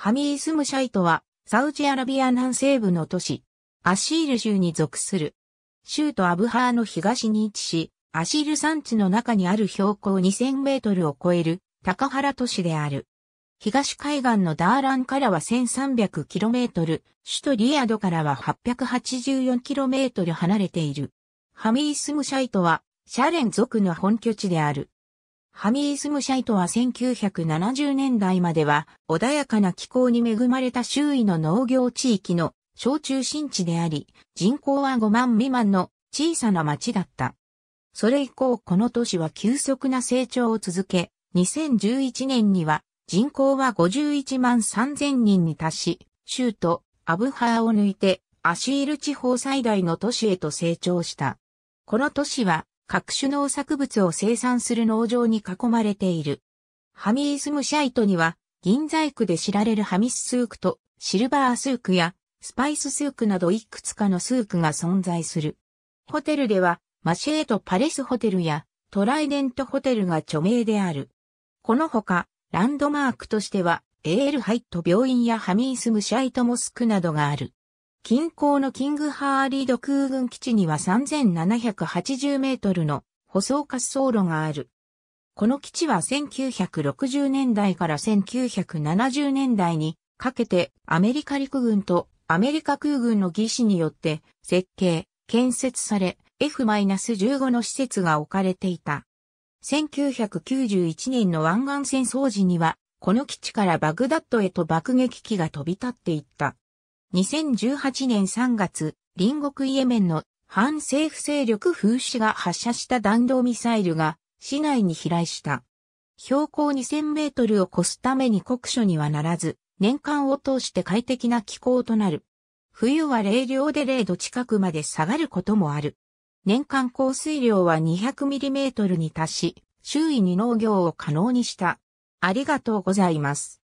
ハミースムシャイトは、サウジアラビア南西部の都市、アシール州に属する。州都アブハーの東に位置し、アシール山地の中にある標高2000メートルを超える、高原都市である。東海岸のダーランからは1 3 0 0トル、首都リヤドからは8 8 4トル離れている。ハミースムシャイトは、シャレン族の本拠地である。ハミースムシャイトは1970年代までは穏やかな気候に恵まれた周囲の農業地域の小中心地であり、人口は5万未満の小さな町だった。それ以降この都市は急速な成長を続け、2011年には人口は51万3000人に達し、州都アブハーを抜いてアシール地方最大の都市へと成長した。この都市は各種農作物を生産する農場に囲まれている。ハミースムシャイトには、銀細工で知られるハミススークとシルバースークやスパイススークなどいくつかのスークが存在する。ホテルではマシェートパレスホテルやトライデントホテルが著名である。このほかランドマークとしてはエールハイット病院やハミースムシャイトモスクなどがある。近郊のキングハーリード空軍基地には3780メートルの舗装滑走路がある。この基地は1960年代から1970年代にかけてアメリカ陸軍とアメリカ空軍の技師によって設計、建設され F-15 の施設が置かれていた。1991年の湾岸戦争時にはこの基地からバグダッドへと爆撃機が飛び立っていった。2018年3月、隣国イエメンの反政府勢力風刺が発射した弾道ミサイルが市内に飛来した。標高2000メートルを越すために国書にはならず、年間を通して快適な気候となる。冬は冷涼で0度近くまで下がることもある。年間降水量は2 0 0トルに達し、周囲に農業を可能にした。ありがとうございます。